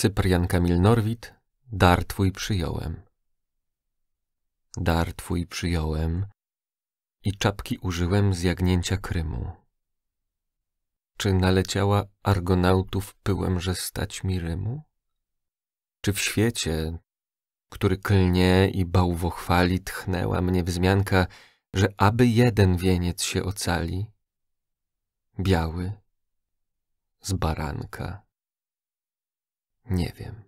Cyprian Kamil Norwid, dar Twój przyjąłem. Dar Twój przyjąłem i czapki użyłem z jagnięcia Krymu. Czy naleciała argonautów pyłem, że stać mi Rymu? Czy w świecie, który klnie i bałwochwali, tchnęła mnie wzmianka, że aby jeden wieniec się ocali, biały z baranka. Nie wiem.